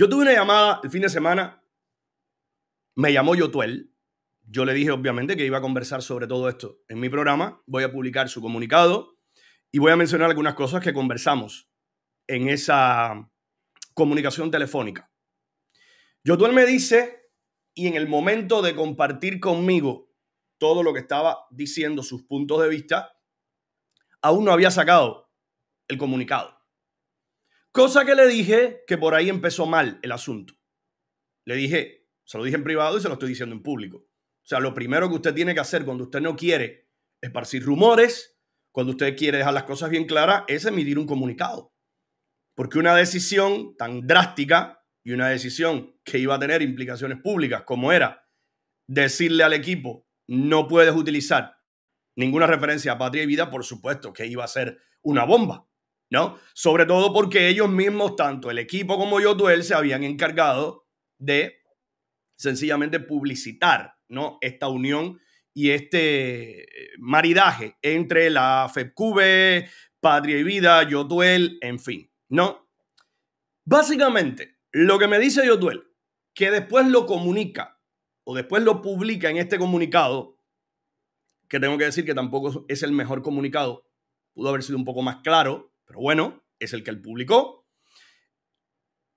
Yo tuve una llamada el fin de semana, me llamó Yotuel. Yo le dije, obviamente, que iba a conversar sobre todo esto en mi programa. Voy a publicar su comunicado y voy a mencionar algunas cosas que conversamos en esa comunicación telefónica. Yotuel me dice, y en el momento de compartir conmigo todo lo que estaba diciendo, sus puntos de vista, aún no había sacado el comunicado. Cosa que le dije que por ahí empezó mal el asunto. Le dije, se lo dije en privado y se lo estoy diciendo en público. O sea, lo primero que usted tiene que hacer cuando usted no quiere esparcir rumores, cuando usted quiere dejar las cosas bien claras, es emitir un comunicado. Porque una decisión tan drástica y una decisión que iba a tener implicaciones públicas como era decirle al equipo, no puedes utilizar ninguna referencia a patria y vida, por supuesto que iba a ser una bomba. ¿no? Sobre todo porque ellos mismos, tanto el equipo como yo, se habían encargado de sencillamente publicitar, ¿no? Esta unión y este eh, maridaje entre la FEPCube, Patria y Vida, Yotuel, en fin, ¿no? Básicamente, lo que me dice Yotuel, que después lo comunica o después lo publica en este comunicado, que tengo que decir que tampoco es el mejor comunicado, pudo haber sido un poco más claro, pero bueno, es el que él publicó.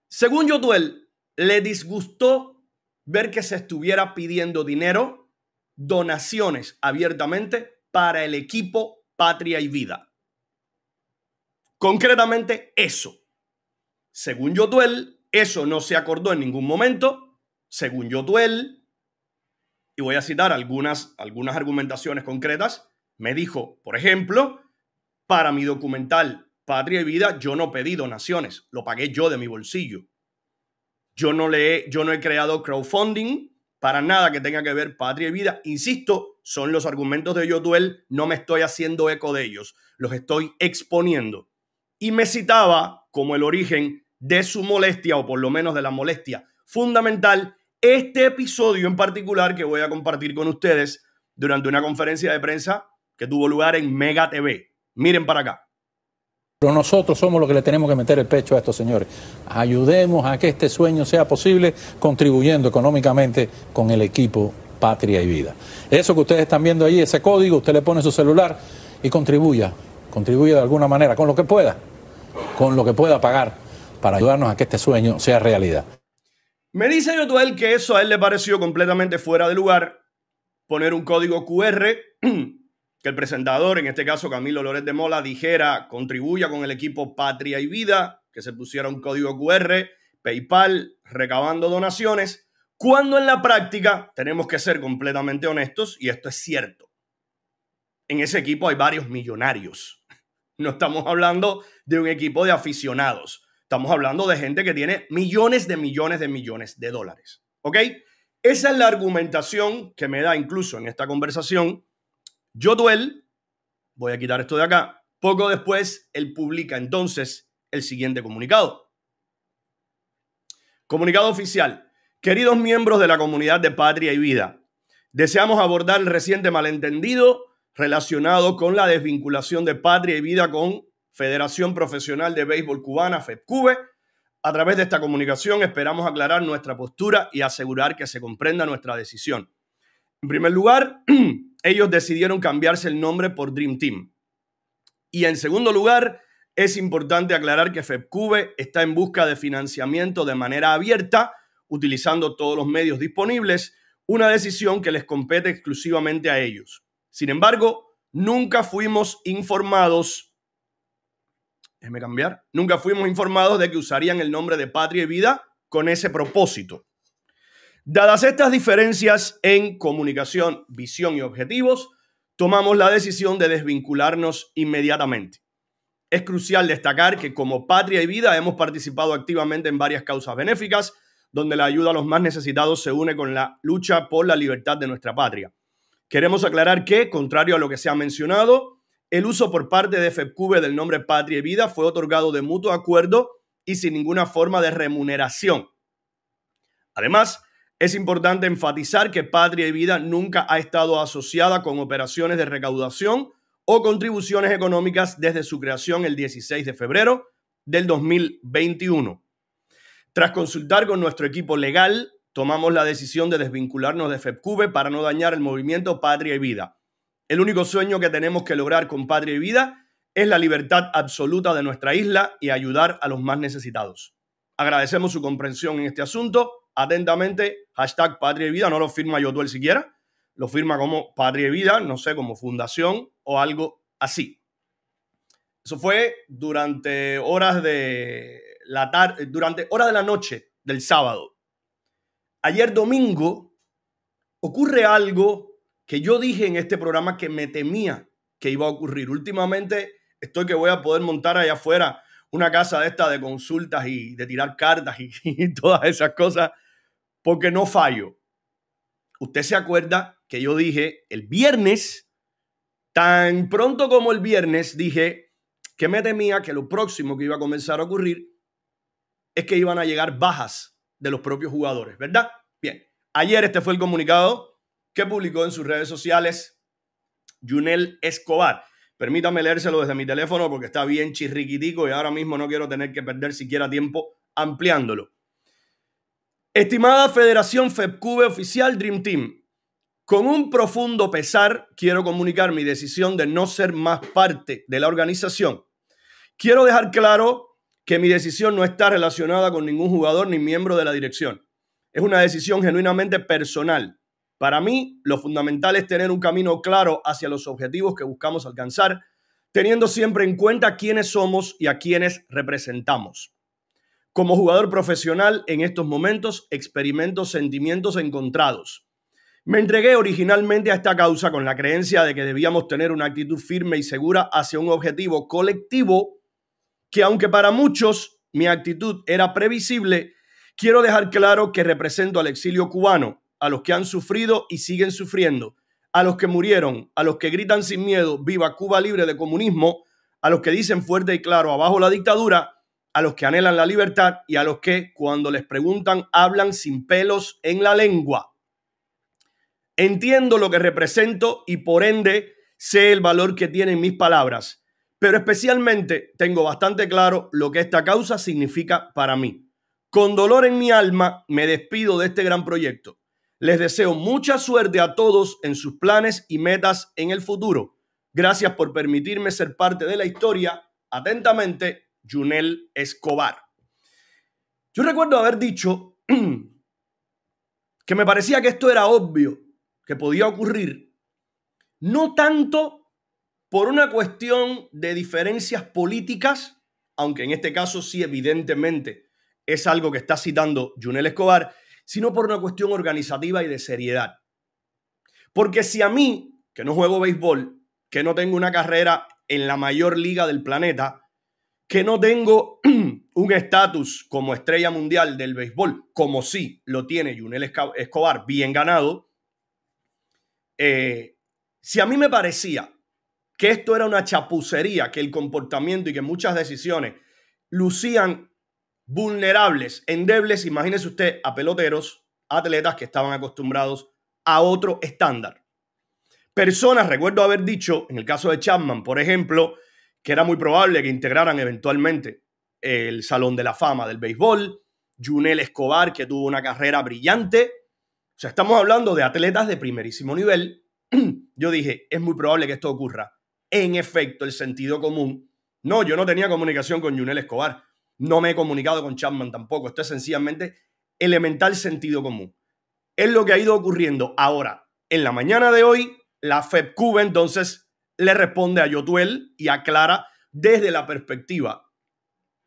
Según Yotuel, le disgustó ver que se estuviera pidiendo dinero, donaciones abiertamente para el equipo Patria y Vida. Concretamente eso. Según Yotuel, eso no se acordó en ningún momento. Según Yotuel, y voy a citar algunas, algunas argumentaciones concretas, me dijo, por ejemplo, para mi documental Patria y Vida, yo no pedí donaciones, lo pagué yo de mi bolsillo. Yo no, le he, yo no he creado crowdfunding para nada que tenga que ver Patria y Vida. Insisto, son los argumentos de Yotuel, no me estoy haciendo eco de ellos, los estoy exponiendo. Y me citaba como el origen de su molestia, o por lo menos de la molestia fundamental, este episodio en particular que voy a compartir con ustedes durante una conferencia de prensa que tuvo lugar en Mega TV. Miren para acá. Pero nosotros somos los que le tenemos que meter el pecho a estos señores. Ayudemos a que este sueño sea posible contribuyendo económicamente con el equipo Patria y Vida. Eso que ustedes están viendo ahí, ese código, usted le pone su celular y contribuya, contribuya de alguna manera, con lo que pueda, con lo que pueda pagar para ayudarnos a que este sueño sea realidad. Me dice él que eso a él le pareció completamente fuera de lugar, poner un código QR que el presentador, en este caso Camilo Lórez de Mola, dijera contribuya con el equipo Patria y Vida, que se pusiera un código QR, PayPal, recabando donaciones, cuando en la práctica tenemos que ser completamente honestos, y esto es cierto. En ese equipo hay varios millonarios. No estamos hablando de un equipo de aficionados. Estamos hablando de gente que tiene millones de millones de millones de dólares. ¿Ok? Esa es la argumentación que me da incluso en esta conversación yo Duel, voy a quitar esto de acá, poco después él publica entonces el siguiente comunicado. Comunicado oficial. Queridos miembros de la comunidad de Patria y Vida, deseamos abordar el reciente malentendido relacionado con la desvinculación de Patria y Vida con Federación Profesional de Béisbol Cubana, FEPCUBE. A través de esta comunicación esperamos aclarar nuestra postura y asegurar que se comprenda nuestra decisión. En primer lugar, ellos decidieron cambiarse el nombre por Dream Team. Y en segundo lugar, es importante aclarar que FEPCube está en busca de financiamiento de manera abierta, utilizando todos los medios disponibles, una decisión que les compete exclusivamente a ellos. Sin embargo, nunca fuimos informados, déjeme cambiar, nunca fuimos informados de que usarían el nombre de Patria y Vida con ese propósito. Dadas estas diferencias en comunicación, visión y objetivos, tomamos la decisión de desvincularnos inmediatamente. Es crucial destacar que como Patria y Vida hemos participado activamente en varias causas benéficas, donde la ayuda a los más necesitados se une con la lucha por la libertad de nuestra patria. Queremos aclarar que, contrario a lo que se ha mencionado, el uso por parte de FEPCUBE del nombre Patria y Vida fue otorgado de mutuo acuerdo y sin ninguna forma de remuneración. Además, es importante enfatizar que Patria y Vida nunca ha estado asociada con operaciones de recaudación o contribuciones económicas desde su creación el 16 de febrero del 2021. Tras consultar con nuestro equipo legal, tomamos la decisión de desvincularnos de FEPCube para no dañar el movimiento Patria y Vida. El único sueño que tenemos que lograr con Patria y Vida es la libertad absoluta de nuestra isla y ayudar a los más necesitados. Agradecemos su comprensión en este asunto Atentamente, hashtag Patria y Vida, no lo firma yo Yotuel siquiera, lo firma como Patria y Vida, no sé, como fundación o algo así. Eso fue durante horas de la tarde, durante horas de la noche del sábado. Ayer domingo ocurre algo que yo dije en este programa que me temía que iba a ocurrir. Últimamente estoy que voy a poder montar allá afuera una casa de esta de consultas y de tirar cartas y, y todas esas cosas porque no fallo. Usted se acuerda que yo dije el viernes, tan pronto como el viernes, dije que me temía que lo próximo que iba a comenzar a ocurrir es que iban a llegar bajas de los propios jugadores, ¿verdad? Bien, ayer este fue el comunicado que publicó en sus redes sociales Junel Escobar. Permítame leérselo desde mi teléfono porque está bien chirriquitico y ahora mismo no quiero tener que perder siquiera tiempo ampliándolo. Estimada Federación FEPCUBE Oficial Dream Team, con un profundo pesar quiero comunicar mi decisión de no ser más parte de la organización. Quiero dejar claro que mi decisión no está relacionada con ningún jugador ni miembro de la dirección. Es una decisión genuinamente personal. Para mí, lo fundamental es tener un camino claro hacia los objetivos que buscamos alcanzar, teniendo siempre en cuenta quiénes somos y a quiénes representamos. Como jugador profesional en estos momentos experimento sentimientos encontrados. Me entregué originalmente a esta causa con la creencia de que debíamos tener una actitud firme y segura hacia un objetivo colectivo que aunque para muchos mi actitud era previsible, quiero dejar claro que represento al exilio cubano, a los que han sufrido y siguen sufriendo, a los que murieron, a los que gritan sin miedo, viva Cuba libre de comunismo, a los que dicen fuerte y claro, abajo la dictadura, a los que anhelan la libertad y a los que cuando les preguntan hablan sin pelos en la lengua. Entiendo lo que represento y por ende sé el valor que tienen mis palabras, pero especialmente tengo bastante claro lo que esta causa significa para mí. Con dolor en mi alma me despido de este gran proyecto. Les deseo mucha suerte a todos en sus planes y metas en el futuro. Gracias por permitirme ser parte de la historia. Atentamente, Junel Escobar. Yo recuerdo haber dicho que me parecía que esto era obvio, que podía ocurrir, no tanto por una cuestión de diferencias políticas, aunque en este caso sí evidentemente es algo que está citando Junel Escobar, sino por una cuestión organizativa y de seriedad. Porque si a mí, que no juego béisbol, que no tengo una carrera en la mayor liga del planeta, que no tengo un estatus como estrella mundial del béisbol, como sí lo tiene Junel Escobar, bien ganado, eh, si a mí me parecía que esto era una chapucería, que el comportamiento y que muchas decisiones lucían vulnerables, endebles, imagínese usted a peloteros, atletas que estaban acostumbrados a otro estándar. Personas, recuerdo haber dicho, en el caso de Chapman, por ejemplo, que era muy probable que integraran eventualmente el Salón de la Fama del Béisbol, Junel Escobar, que tuvo una carrera brillante. O sea, estamos hablando de atletas de primerísimo nivel. Yo dije, es muy probable que esto ocurra. En efecto, el sentido común. No, yo no tenía comunicación con Junel Escobar. No me he comunicado con Chapman tampoco. Esto es sencillamente elemental sentido común. Es lo que ha ido ocurriendo ahora. En la mañana de hoy, la FEPCUB entonces le responde a Yotuel y aclara desde la perspectiva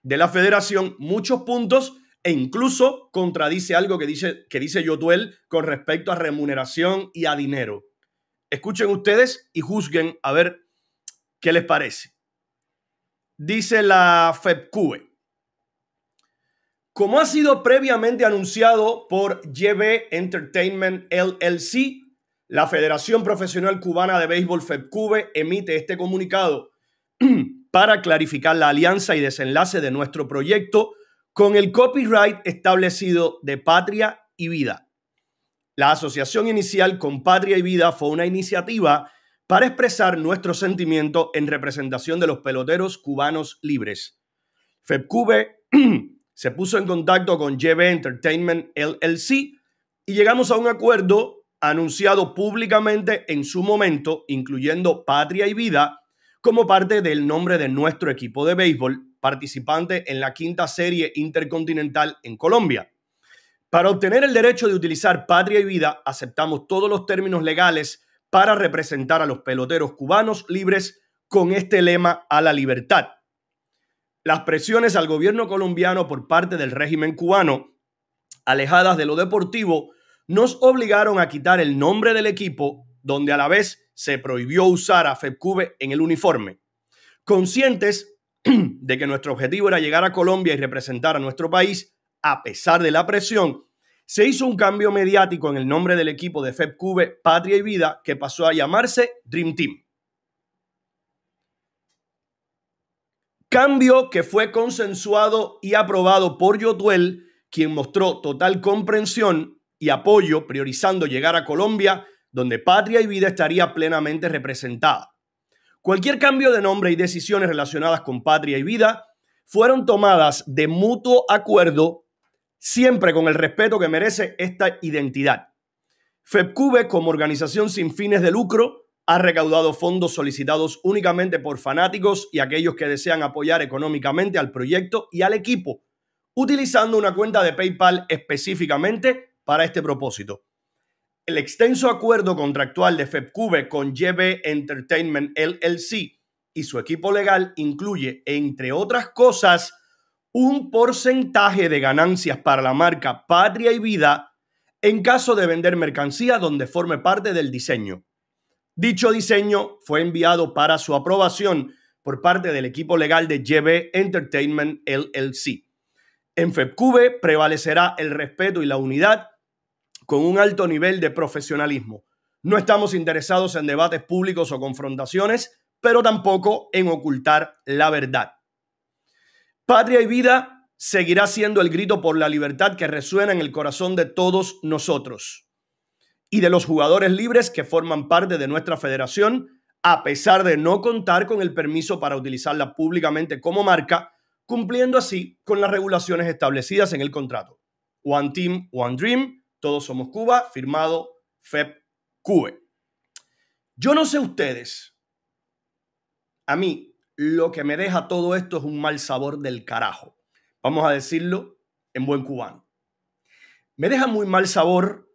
de la federación muchos puntos e incluso contradice algo que dice, que dice Yotuel con respecto a remuneración y a dinero. Escuchen ustedes y juzguen a ver qué les parece. Dice la FEPCUE. Como ha sido previamente anunciado por YB Entertainment LLC, la Federación Profesional Cubana de Béisbol FEPCUBE emite este comunicado para clarificar la alianza y desenlace de nuestro proyecto con el copyright establecido de Patria y Vida. La asociación inicial con Patria y Vida fue una iniciativa para expresar nuestro sentimiento en representación de los peloteros cubanos libres. FEPCUBE se puso en contacto con JB Entertainment LLC y llegamos a un acuerdo anunciado públicamente en su momento, incluyendo Patria y Vida, como parte del nombre de nuestro equipo de béisbol, participante en la quinta serie intercontinental en Colombia. Para obtener el derecho de utilizar Patria y Vida, aceptamos todos los términos legales para representar a los peloteros cubanos libres con este lema a la libertad. Las presiones al gobierno colombiano por parte del régimen cubano, alejadas de lo deportivo, nos obligaron a quitar el nombre del equipo, donde a la vez se prohibió usar a FEPCUBE en el uniforme. Conscientes de que nuestro objetivo era llegar a Colombia y representar a nuestro país, a pesar de la presión, se hizo un cambio mediático en el nombre del equipo de FEPCUBE Patria y Vida, que pasó a llamarse Dream Team. Cambio que fue consensuado y aprobado por Yotuel, quien mostró total comprensión y apoyo, priorizando llegar a Colombia, donde patria y vida estaría plenamente representada. Cualquier cambio de nombre y decisiones relacionadas con patria y vida fueron tomadas de mutuo acuerdo, siempre con el respeto que merece esta identidad. FEPCUBE, como organización sin fines de lucro, ha recaudado fondos solicitados únicamente por fanáticos y aquellos que desean apoyar económicamente al proyecto y al equipo, utilizando una cuenta de PayPal específicamente para este propósito. El extenso acuerdo contractual de FEPCube con YB Entertainment LLC y su equipo legal incluye, entre otras cosas, un porcentaje de ganancias para la marca Patria y Vida en caso de vender mercancía donde forme parte del diseño. Dicho diseño fue enviado para su aprobación por parte del equipo legal de YB Entertainment LLC. En FEPCube prevalecerá el respeto y la unidad con un alto nivel de profesionalismo. No estamos interesados en debates públicos o confrontaciones, pero tampoco en ocultar la verdad. Patria y vida seguirá siendo el grito por la libertad que resuena en el corazón de todos nosotros y de los jugadores libres que forman parte de nuestra federación, a pesar de no contar con el permiso para utilizarla públicamente como marca, cumpliendo así con las regulaciones establecidas en el contrato. One Team, One Dream, todos somos Cuba, firmado FEP Yo no sé ustedes. A mí lo que me deja todo esto es un mal sabor del carajo. Vamos a decirlo en buen cubano. Me deja muy mal sabor,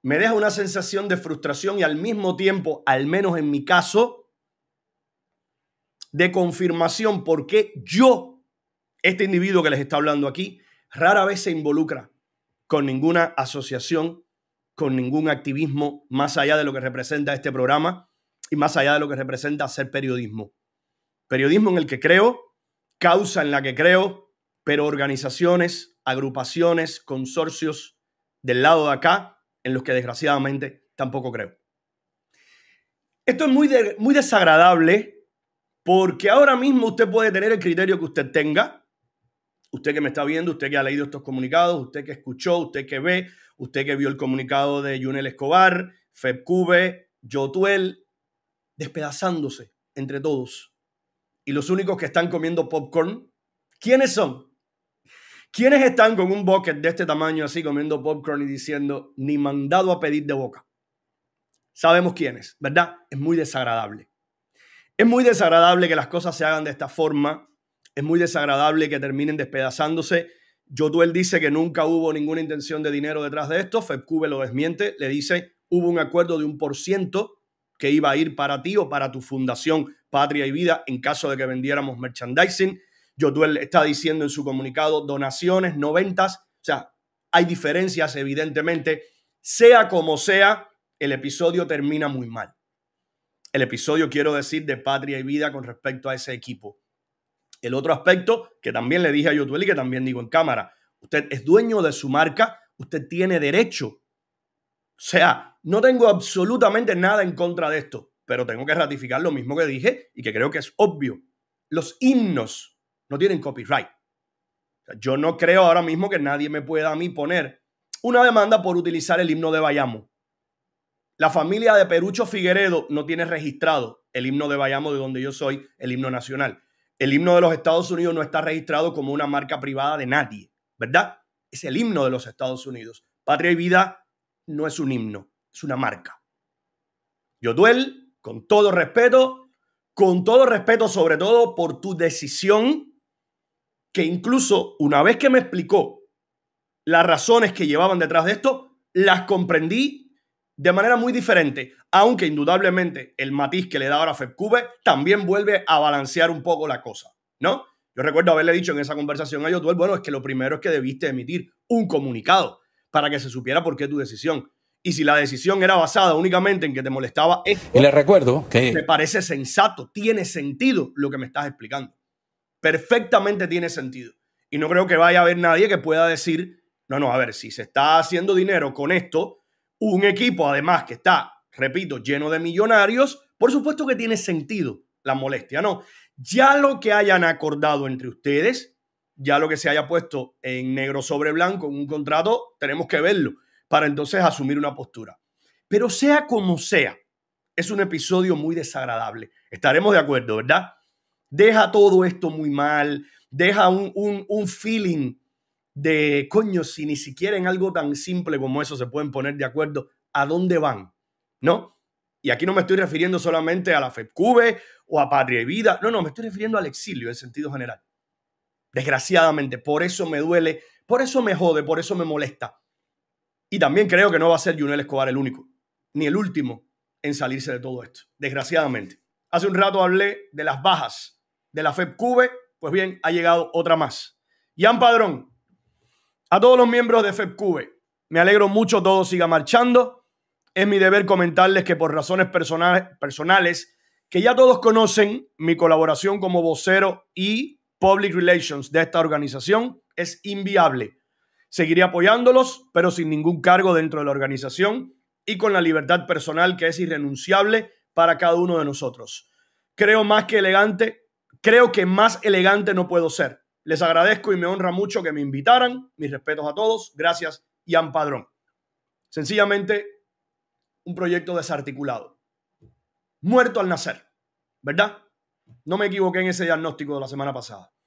me deja una sensación de frustración y al mismo tiempo, al menos en mi caso, de confirmación porque yo, este individuo que les está hablando aquí, rara vez se involucra con ninguna asociación, con ningún activismo más allá de lo que representa este programa y más allá de lo que representa hacer periodismo. Periodismo en el que creo, causa en la que creo, pero organizaciones, agrupaciones, consorcios del lado de acá en los que desgraciadamente tampoco creo. Esto es muy, muy desagradable porque ahora mismo usted puede tener el criterio que usted tenga, usted que me está viendo, usted que ha leído estos comunicados, usted que escuchó, usted que ve, usted que vio el comunicado de Junel Escobar, Febcube, Yotuel, despedazándose entre todos. Y los únicos que están comiendo popcorn, ¿quiénes son? ¿Quiénes están con un bucket de este tamaño así comiendo popcorn y diciendo ni mandado a pedir de boca? Sabemos quiénes, ¿verdad? Es muy desagradable. Es muy desagradable que las cosas se hagan de esta forma es muy desagradable que terminen despedazándose. Jotuel dice que nunca hubo ninguna intención de dinero detrás de esto. FEPCube lo desmiente. Le dice, hubo un acuerdo de un por ciento que iba a ir para ti o para tu fundación Patria y Vida en caso de que vendiéramos merchandising. Jotuel está diciendo en su comunicado donaciones, noventas. O sea, hay diferencias evidentemente. Sea como sea, el episodio termina muy mal. El episodio, quiero decir, de Patria y Vida con respecto a ese equipo. El otro aspecto que también le dije a YouTube y que también digo en cámara, usted es dueño de su marca, usted tiene derecho. O sea, no tengo absolutamente nada en contra de esto, pero tengo que ratificar lo mismo que dije y que creo que es obvio. Los himnos no tienen copyright. yo no creo ahora mismo que nadie me pueda a mí poner una demanda por utilizar el himno de Bayamo. La familia de Perucho Figueredo no tiene registrado el himno de Bayamo de donde yo soy, el himno nacional. El himno de los Estados Unidos no está registrado como una marca privada de nadie, ¿verdad? Es el himno de los Estados Unidos. Patria y vida no es un himno, es una marca. Yo duel con todo respeto, con todo respeto sobre todo por tu decisión, que incluso una vez que me explicó las razones que llevaban detrás de esto, las comprendí de manera muy diferente, aunque indudablemente el matiz que le da ahora FEPCube también vuelve a balancear un poco la cosa, ¿no? Yo recuerdo haberle dicho en esa conversación a Yotuel, bueno, es que lo primero es que debiste emitir un comunicado para que se supiera por qué tu decisión. Y si la decisión era basada únicamente en que te molestaba esto, y le recuerdo que me parece sensato, tiene sentido lo que me estás explicando. Perfectamente tiene sentido. Y no creo que vaya a haber nadie que pueda decir, no, no, a ver, si se está haciendo dinero con esto, un equipo, además, que está, repito, lleno de millonarios, por supuesto que tiene sentido la molestia, ¿no? Ya lo que hayan acordado entre ustedes, ya lo que se haya puesto en negro sobre blanco en un contrato, tenemos que verlo para entonces asumir una postura. Pero sea como sea, es un episodio muy desagradable. Estaremos de acuerdo, ¿verdad? Deja todo esto muy mal, deja un, un, un feeling de coño, si ni siquiera en algo tan simple como eso se pueden poner de acuerdo, ¿a dónde van? ¿No? Y aquí no me estoy refiriendo solamente a la FEPCUBE o a Patria y Vida, no, no, me estoy refiriendo al exilio en sentido general. Desgraciadamente, por eso me duele, por eso me jode, por eso me molesta. Y también creo que no va a ser Junel Escobar el único, ni el último en salirse de todo esto, desgraciadamente. Hace un rato hablé de las bajas de la FEPCUBE, pues bien, ha llegado otra más. Ian Padrón, a todos los miembros de FEPCube, me alegro mucho, todo siga marchando. Es mi deber comentarles que por razones personales que ya todos conocen, mi colaboración como vocero y public relations de esta organización es inviable. Seguiré apoyándolos, pero sin ningún cargo dentro de la organización y con la libertad personal que es irrenunciable para cada uno de nosotros. Creo más que elegante, creo que más elegante no puedo ser. Les agradezco y me honra mucho que me invitaran. Mis respetos a todos. Gracias, Ian Padrón. Sencillamente, un proyecto desarticulado. Muerto al nacer, ¿verdad? No me equivoqué en ese diagnóstico de la semana pasada.